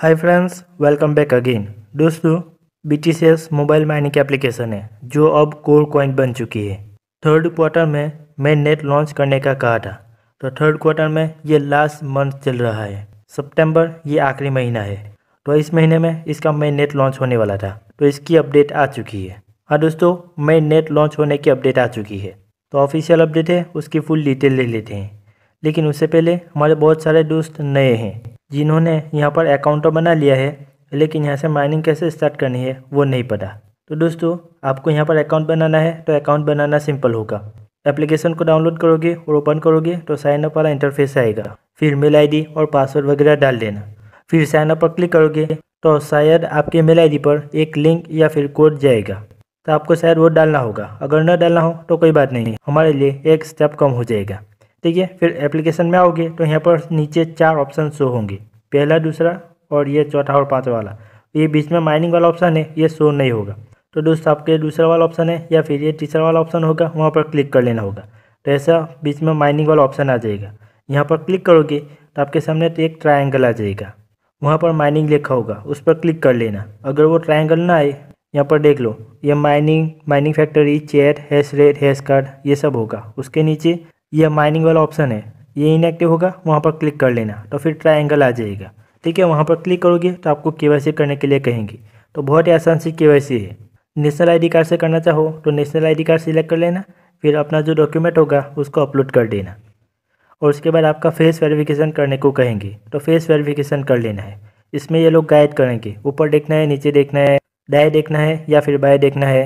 हाय friends welcome back again दोस्तों B T C S mobile mining application है जो अब कोर कॉइन बन चुकी है थर्ड क्वार्टर में मैं नेट लॉन्च करने का कहा था तो थर्ड क्वार्टर में ये लास्ट मंथ चल रहा है सितंबर ये आखिरी महीना है तो इस महीने में इसका मैं नेट लॉन्च होने वाला था तो इसकी अपडेट आ चुकी है हाँ दोस्तों मैं नेट लॉन्च होने की अपडेट आ चुकी है तो ऑफिशियल अपडेट है उसकी फुल डिटेल ले लेते हैं लेकिन उससे पहले हमारे बहुत सारे दोस्त नए हैं जिन्होंने यहाँ पर अकाउंट तो बना लिया है लेकिन यहाँ से माइनिंग कैसे स्टार्ट करनी है वो नहीं पता तो दोस्तों आपको यहाँ पर अकाउंट बनाना है तो अकाउंट बनाना सिंपल होगा एप्लीकेशन को डाउनलोड करोगे और ओपन करोगे तो साइन अप वाला इंटरफेस आएगा फिर मेल आईडी और पासवर्ड वगैरह डाल देना फिर साइन अप पर क्लिक करोगे तो शायद आपके मेल आईडी पर एक लिंक या फिर कोड जाएगा तो आपको शायद वो डालना होगा अगर न डालना हो तो कोई बात नहीं हमारे लिए एक स्टेप कम हो जाएगा ठीक है फिर एप्लीकेशन में आओगे तो यहाँ पर नीचे चार ऑप्शन शो होंगे पहला दूसरा और ये चौथा और पाँचवा वाला ये बीच में माइनिंग वाला ऑप्शन है ये शो नहीं होगा तो दोस्त आपके दूसरा वाला ऑप्शन है या फिर ये तीसरा वाला ऑप्शन होगा वहाँ पर क्लिक कर लेना होगा तो ऐसा बीच में माइनिंग वाला ऑप्शन आ जाएगा यहाँ पर क्लिक करोगे तो आपके सामने तो एक ट्राइंगल आ जाएगा वहाँ पर माइनिंग लिखा होगा उस पर क्लिक कर लेना अगर वो ट्राइंगल ना आए यहाँ पर देख लो ये mining mining factory chair hash rate hash card ये सब होगा उसके नीचे यह माइनिंग वाला ऑप्शन है ये इनएक्टिव होगा वहाँ पर क्लिक कर लेना तो फिर ट्राइंगल आ जाएगा ठीक है वहाँ पर क्लिक करोगे तो आपको के करने के लिए कहेंगे तो बहुत ही आसान सी के है नेशनल आईडी कार्ड से करना चाहो तो नेशनल आईडी कार्ड सिलेक्ट कर लेना फिर अपना जो डॉक्यूमेंट होगा उसको अपलोड कर देना और उसके बाद आपका फेस वेरिफिकेशन करने को कहेंगे तो फेस वेरिफिकेशन कर लेना है इसमें ये लोग गाइड करेंगे ऊपर देखना है नीचे देखना है दाएँ देखना है या फिर बाएँ देखना है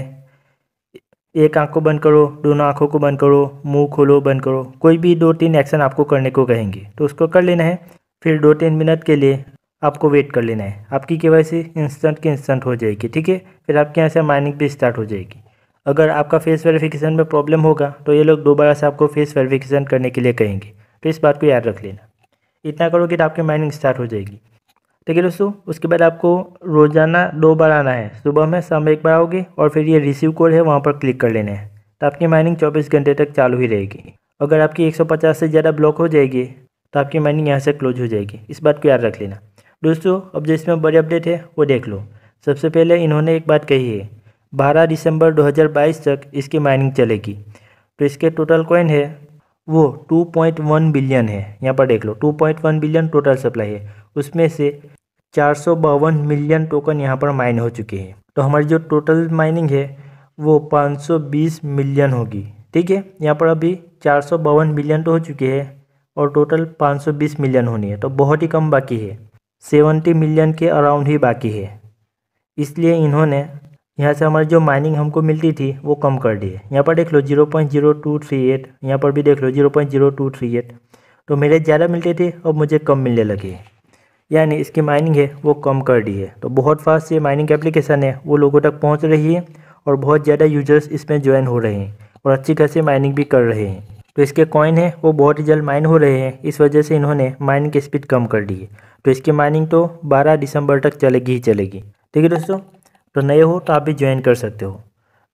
एक आंख को बंद करो दोनों आंखों को बंद करो मुंह खोलो बंद करो कोई भी दो तीन एक्शन आपको करने को कहेंगे तो उसको कर लेना है फिर दो तीन मिनट के लिए आपको वेट कर लेना है आपकी के वाई सी इंस्टेंट की इंस्टेंट हो जाएगी ठीक है फिर आपके यहाँ से माइनिंग भी स्टार्ट हो जाएगी अगर आपका फेस वेरिफिकेशन में प्रॉब्लम होगा तो ये लोग दोबारा से आपको फेस वेरिफिकेशन करने के लिए कहेंगे तो इस बात को याद रख लेना इतना करो कि तो आपकी माइनिंग स्टार्ट हो जाएगी ठीक है दोस्तों उसके बाद आपको रोज़ाना दो बार आना है सुबह में शाम एक बार आओगे और फिर ये रिसीव कोड है वहाँ पर क्लिक कर लेना है तो आपकी माइनिंग चौबीस घंटे तक चालू ही रहेगी अगर आपकी 150 से ज़्यादा ब्लॉक हो जाएगी तो आपकी माइनिंग यहाँ से क्लोज हो जाएगी इस बात को याद रख लेना दोस्तों अब जो इसमें बड़ी अपडेट है वो देख लो सबसे पहले इन्होंने एक बात कही है बारह दिसंबर 2022 तक इसकी माइनिंग चलेगी तो इसके टोटल कॉइन है वो 2.1 बिलियन है यहाँ पर देख लो 2.1 बिलियन टोटल सप्लाई है उसमें से चार मिलियन टोकन यहाँ पर माइन हो चुके हैं तो हमारी जो टोटल माइनिंग है वो 520 मिलियन होगी ठीक है यहाँ पर अभी चार मिलियन तो हो चुके हैं और टोटल 520 मिलियन होनी है तो बहुत ही कम बाकी है 70 मिलियन के अराउंड ही बाकी है इसलिए इन्होंने यहाँ से हमारी जो माइनिंग हमको मिलती थी वो कम कर दी है यहाँ पर देख लो zero point zero two three eight यहाँ पर भी देख लो zero point zero two three eight तो मेरे ज़्यादा मिलते थे और मुझे कम मिलने लगे यानी इसकी माइनिंग है वो कम कर दी है तो बहुत फास्ट ये माइनिंग एप्लीकेशन है वो लोगों तक पहुँच रही है और बहुत ज़्यादा यूजर्स इसमें ज्वाइन हो रहे हैं और अच्छी खासी माइनिंग भी कर रहे हैं तो इसके कॉइन है वो बहुत ही जल्द माइन हो रहे हैं इस वजह से इन्होंने माइनिंग की स्पीड कम कर दी है तो इसकी माइनिंग तो 12 दिसंबर तक चलेगी ही चलेगी ठीक है दोस्तों तो नए हो तो आप भी ज्वाइन कर सकते हो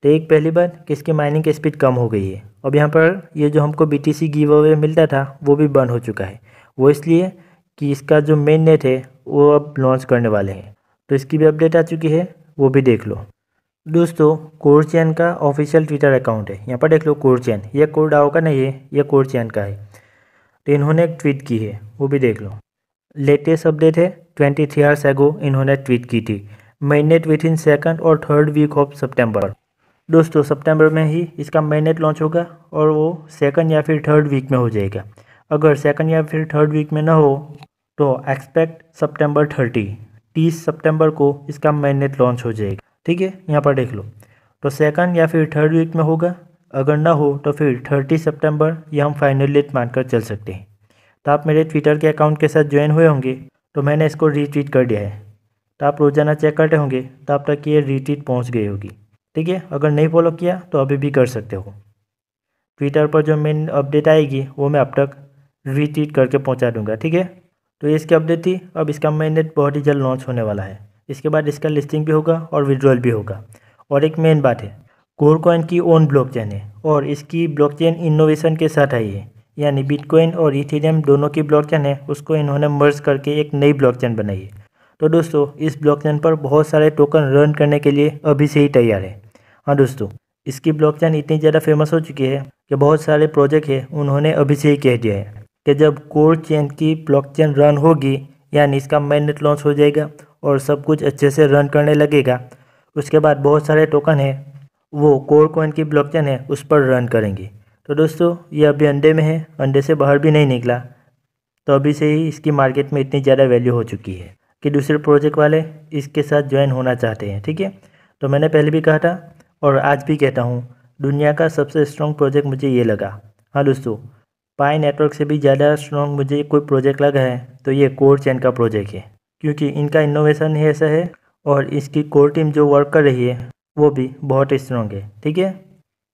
तो एक पहली बात कि इसकी माइनिंग की स्पीड कम हो गई है अब यहाँ पर ये जो हमको B T C giveaway मिलता था वो भी बंद हो चुका है वो इसलिए कि इसका जो मेन नेट है वो अब लॉन्च करने वाले हैं तो इसकी भी अपडेट आ चुकी है वो भी देख लो दोस्तों कोरचैन का ऑफिशियल ट्विटर अकाउंट है यहाँ पर देख लो कोरचैन ये कोरडाओ का नहीं है ये कोरचैन का है तो इन्होंने एक ट्वीट की है वो भी देख लो लेटेस्ट अपडेट है ट्वेंटी थ्री आवर्स एगो इन्होंने ट्वीट की थी मैनेट विथ इन सेकेंड और थर्ड वीक ऑफ सितंबर दोस्तों सितंबर में ही इसका मेननेट लॉन्च होगा और वो सेकंड या फिर थर्ड वीक में हो जाएगा अगर सेकंड या फिर थर्ड वीक में ना हो तो एक्सपेक्ट सितंबर थर्टी तीस सितंबर को इसका मैगनेट लॉन्च हो जाएगा ठीक है यहाँ पर देख लो तो सेकंड या फिर थर्ड वीक में होगा अगर ना हो तो फिर थर्टी सितंबर ये हम फाइनल डेट मानकर चल सकते हैं तो आप मेरे ट्विटर के अकाउंट के साथ ज्वाइन हुए होंगे तो मैंने इसको रीट्वीट कर दिया है तो आप रोज़ाना चेक करते होंगे तो आप तक ये रीट्वीट पहुँच गई होगी ठीक है अगर नहीं फॉलो किया तो अभी भी कर सकते हो ट्विटर पर जो मेन अपडेट आएगी वो मैं अब तक रीट्वीट करके पहुँचा दूँगा ठीक है तो ये इसकी अपडेट थी अब इसका नेट बहुत ही जल्द लॉन्च होने वाला है इसके बाद इसका लिस्टिंग भी होगा और विड्रॉल भी होगा और एक मेन बात है कोर कॉइन की ओन ब्लॉकचेन है और इसकी ब्लॉकचेन इनोवेशन के साथ आई है यानी बिटकॉइन और इथेरियम दोनों की ब्लॉकचेन है उसको इन्होंने मर्ज करके एक नई ब्लॉकचेन बनाई है तो दोस्तों इस ब्लॉकचेन पर बहुत सारे टोकन रन करने के लिए अभी से ही तैयार है हाँ दोस्तों इसकी ब्लॉकचेन इतनी ज़्यादा फेमस हो चुकी है कि बहुत सारे प्रोजेक्ट है उन्होंने अभी से ही कह दिया है कि जब कोर चेन की ब्लॉकचेन रन होगी यानी इसका नेट लॉन्च हो जाएगा और सब कुछ अच्छे से रन करने लगेगा उसके बाद बहुत सारे टोकन हैं वो कोर कोइन की ब्लॉकचेन है उस पर रन करेंगे तो दोस्तों ये अभी अंडे में है अंडे से बाहर भी नहीं निकला तो अभी से ही इसकी मार्केट में इतनी ज़्यादा वैल्यू हो चुकी है कि दूसरे प्रोजेक्ट वाले इसके साथ ज्वाइन होना चाहते हैं ठीक है तो मैंने पहले भी कहा था और आज भी कहता हूँ दुनिया का सबसे स्ट्रॉन्ग प्रोजेक्ट मुझे ये लगा हाँ दोस्तों पाई नेटवर्क से भी ज़्यादा स्ट्रॉन्ग मुझे कोई प्रोजेक्ट लगा है तो ये कोर चैन का प्रोजेक्ट है क्योंकि इनका इनोवेशन ही ऐसा है और इसकी कोर टीम जो वर्क कर रही है वो भी बहुत स्ट्रॉन्ग है ठीक है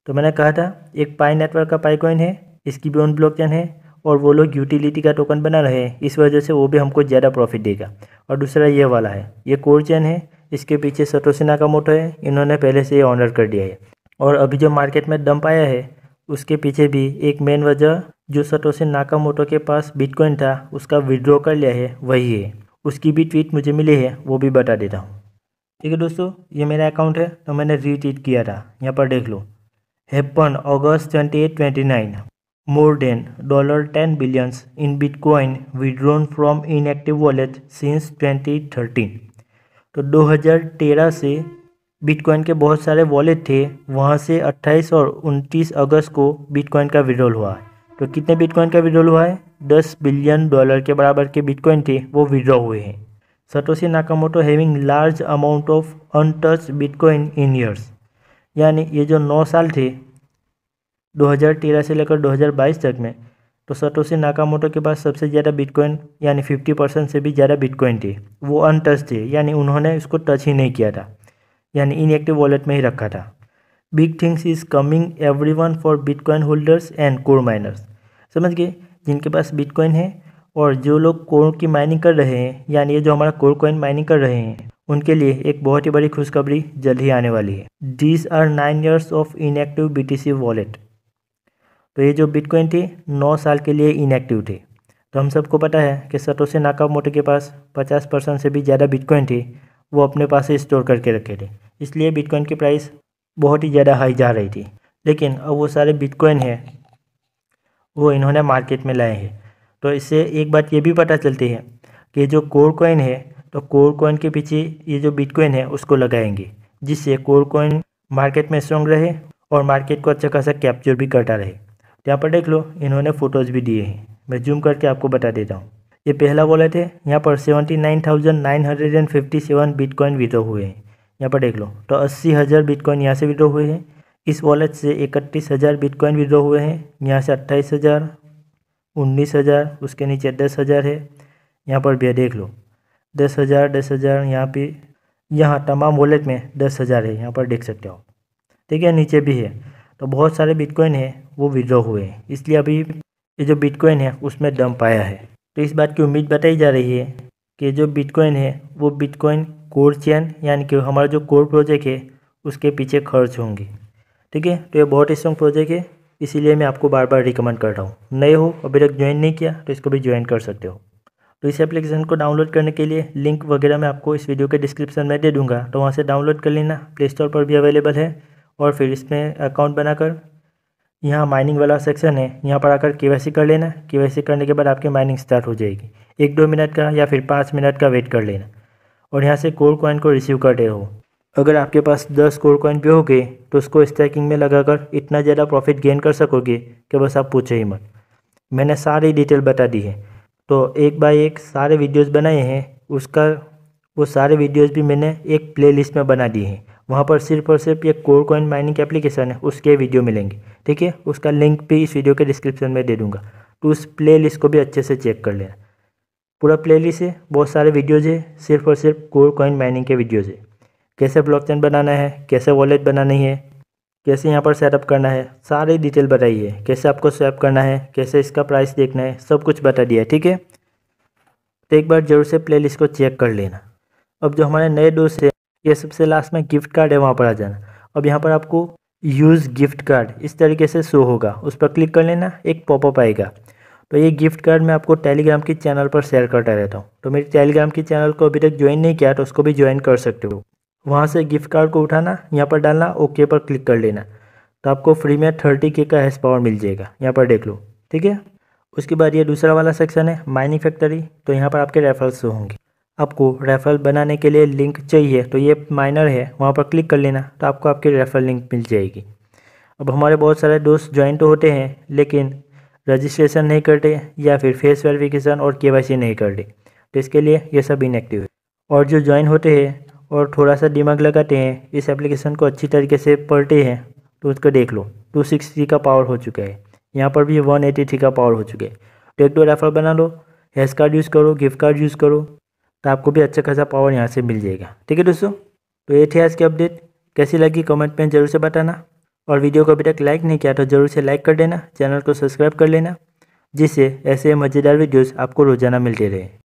तो मैंने कहा था एक पाई नेटवर्क का पाई कॉइन है इसकी भी ऑन ब्लॉक चैन है और वो लोग यूटिलिटी का टोकन बना रहे हैं इस वजह से वो भी हमको ज़्यादा प्रॉफिट देगा और दूसरा ये वाला है ये कोर चैन है इसके पीछे सतोसिना का मोटो है इन्होंने पहले से ये ऑनर कर दिया है और अभी जो मार्केट में डंप आया है उसके पीछे भी एक मेन वजह जो नाका नाकामोटो के पास बिटकॉइन था उसका विड्रॉ कर लिया है वही है उसकी भी ट्वीट मुझे मिली है वो भी बता देता हूँ ठीक है दोस्तों ये मेरा अकाउंट है तो मैंने रीट्वीट किया था यहाँ पर देख लो happen August twenty eight twenty nine more than dollar ten billions in bitcoin withdrawn from inactive wallet since twenty thirteen तो 2013 से बिटकॉइन के बहुत सारे वॉलेट थे वहाँ से 28 और 29 अगस्त को बिटकॉइन का विड्रॉल हुआ है तो कितने बिटकॉइन का विड्रॉल हुआ है दस बिलियन डॉलर के बराबर के बिटकॉइन थे वो विड्रॉ हुए हैं Satoshi Nakamoto having large amount of untouch bitcoin in years यानी ये जो नौ साल थे 2013 से लेकर 2022 तक में तो सतोशी नाकामोटो के पास सबसे ज़्यादा बिटकॉइन यानी 50 परसेंट से भी ज़्यादा बिटकॉइन थे वो अनटच थे यानी उन्होंने उसको टच ही नहीं किया था यानी इनएक्टिव वॉलेट में ही रखा था big things is coming every one for bitcoin holders and core miners समझ गए जिनके पास बिटकॉइन है और जो लोग कोर की माइनिंग कर रहे हैं यानी ये जो हमारा कोर कॉइन माइनिंग कर रहे हैं उनके लिए एक बहुत ही बड़ी खुशखबरी जल्द ही आने वाली है this are nine years of inactive BTC wallet तो ये जो बिटकॉइन थे नौ साल के लिए इनएक्टिव थे तो हम सबको पता है कि नाका मोटे के पास पचास परसेंट से भी ज़्यादा बिटकॉइन थे वो अपने पास स्टोर करके रखे थे इसलिए बिटकॉइन की प्राइस बहुत ही ज़्यादा हाई जा रही थी लेकिन अब वो सारे बिटकॉइन हैं वो इन्होंने मार्केट में लाए हैं तो इससे एक बात ये भी पता चलती है कि जो कोर कोइन है तो कोर कोइन के पीछे ये जो बिटकॉइन है उसको लगाएंगे जिससे कोर कोइन मार्केट में स्ट्रॉन्ग रहे और मार्केट को अच्छा खासा कैप्चर भी करता रहे तो यहाँ पर देख लो इन्होंने फ़ोटोज़ भी दिए हैं मैं जूम करके आपको बता देता हूँ ये पहला वॉलेट है यहाँ पर seventy nine thousand nine hundred and fifty seven bitcoin विदो हुए हैं यहाँ पर देख लो तो अस्सी हज़ार बिटकॉइन यहाँ से विड्रॉ हुए हैं इस वॉलेट से इकतीस हज़ार बिटकॉइन विड्रॉ हुए हैं यहाँ से अट्ठाईस हज़ार उन्नीस हज़ार उसके नीचे दस हज़ार है यहाँ पर भी देख लो दस हज़ार दस हज़ार यहाँ पे यहाँ तमाम वॉलेट में दस हज़ार है यहाँ पर देख सकते हो ठीक है नीचे भी है तो बहुत सारे बिटकॉइन है वो विड्रॉ हुए हैं इसलिए अभी ये जो बिटकॉइन है उसमें दम पाया है तो इस बात की उम्मीद बताई जा रही है कि जो बिटकॉइन है वो बिटकॉइन कोर चैन यानी कि हमारा जो कोर प्रोजेक्ट है उसके पीछे खर्च होंगे ठीक है तो ये बहुत स्ट्रॉन्ग प्रोजेक्ट है इसीलिए मैं आपको बार बार रिकमेंड कर रहा हूँ नए हो अभी तक ज्वाइन नहीं किया तो इसको भी ज्वाइन कर सकते हो तो इस एप्लीकेशन को डाउनलोड करने के लिए लिंक वगैरह मैं आपको इस वीडियो के डिस्क्रिप्शन में दे दूँगा तो वहाँ से डाउनलोड कर लेना प्ले स्टोर पर भी अवेलेबल है और फिर इसमें अकाउंट बनाकर यहाँ माइनिंग वाला सेक्शन है यहाँ पर आकर के कर लेना के करने के बाद आपकी माइनिंग स्टार्ट हो जाएगी एक दो मिनट का या फिर पाँच मिनट का वेट कर लेना और यहाँ से कोर कॉइन को रिसीव कर रहे हो अगर आपके पास दस कोर कॉइन भी होगे तो उसको स्टैकिंग में लगाकर इतना ज़्यादा प्रॉफिट गेन कर सकोगे कि बस आप पूछे ही मत मैंने सारी डिटेल बता दी है तो एक बाय एक सारे वीडियोस बनाए हैं उसका वो सारे वीडियोस भी मैंने एक प्लेलिस्ट में बना दिए हैं वहाँ पर सिर्फ और सिर्फ ये कोर कॉइन माइनिंग एप्लीकेशन है उसके वीडियो मिलेंगे ठीक है उसका लिंक भी इस वीडियो के डिस्क्रिप्शन में दे दूँगा तो उस प्ले लिस्ट को भी अच्छे से चेक कर लेना पूरा प्लेलिस्ट है बहुत सारे वीडियोज़ है सिर्फ और सिर्फ कोर कॉइन माइनिंग के वीडियोज़ है कैसे ब्लॉकचेन बनाना है कैसे वॉलेट बनानी है कैसे यहाँ पर सेटअप करना है सारी डिटेल बताई है कैसे आपको स्वैप करना है कैसे इसका प्राइस देखना है सब कुछ बता दिया है ठीक है तो एक बार जरूर से प्लेलिस्ट को चेक कर लेना अब जो हमारे नए दोस्त है ये सबसे लास्ट में गिफ्ट कार्ड है वहाँ पर आ जाना अब यहाँ पर आपको यूज़ गिफ्ट कार्ड इस तरीके से शो होगा उस पर क्लिक कर लेना एक पॉपअप आएगा तो ये गिफ्ट कार्ड मैं आपको टेलीग्राम की चैनल पर शेयर करता रहता हूँ तो मेरे टेलीग्राम के चैनल को अभी तक ज्वाइन नहीं किया तो उसको भी ज्वाइन कर सकते हो वहाँ से गिफ्ट कार्ड को उठाना यहाँ पर डालना ओके पर क्लिक कर लेना तो आपको फ्री में थर्टी के का हैश पावर मिल जाएगा यहाँ पर देख लो ठीक है उसके बाद ये दूसरा वाला सेक्शन है माइनिंग फैक्ट्री तो यहाँ पर आपके रेफरल्स होंगे आपको रेफरल बनाने के लिए लिंक चाहिए तो ये माइनर है वहाँ पर क्लिक कर लेना तो आपको आपकी रेफरल लिंक मिल जाएगी अब हमारे बहुत सारे दोस्त ज्वाइन तो होते हैं लेकिन रजिस्ट्रेशन नहीं करते या फिर फेस वेरिफिकेशन और के नहीं करते तो इसके लिए ये सब इनएक्टिव है और जो ज्वाइन होते हैं और थोड़ा सा दिमाग लगाते हैं इस एप्लीकेशन को अच्छी तरीके से पढ़ते हैं तो उसको देख लो टू सिक्सटी का पावर हो चुका है यहाँ पर भी वन एटी थ्री का पावर हो चुका है तो एक दो रेफर बना लो हैश कार्ड यूज़ करो गिफ्ट कार्ड यूज़ करो तो आपको भी अच्छा खासा पावर यहाँ से मिल जाएगा ठीक है दोस्तों तो ये थे आज की अपडेट कैसी लगी कमेंट में ज़रूर से बताना और वीडियो को अभी तक लाइक नहीं किया तो ज़रूर से लाइक कर देना चैनल को सब्सक्राइब कर लेना जिससे ऐसे मज़ेदार वीडियोस आपको रोज़ाना मिलते रहे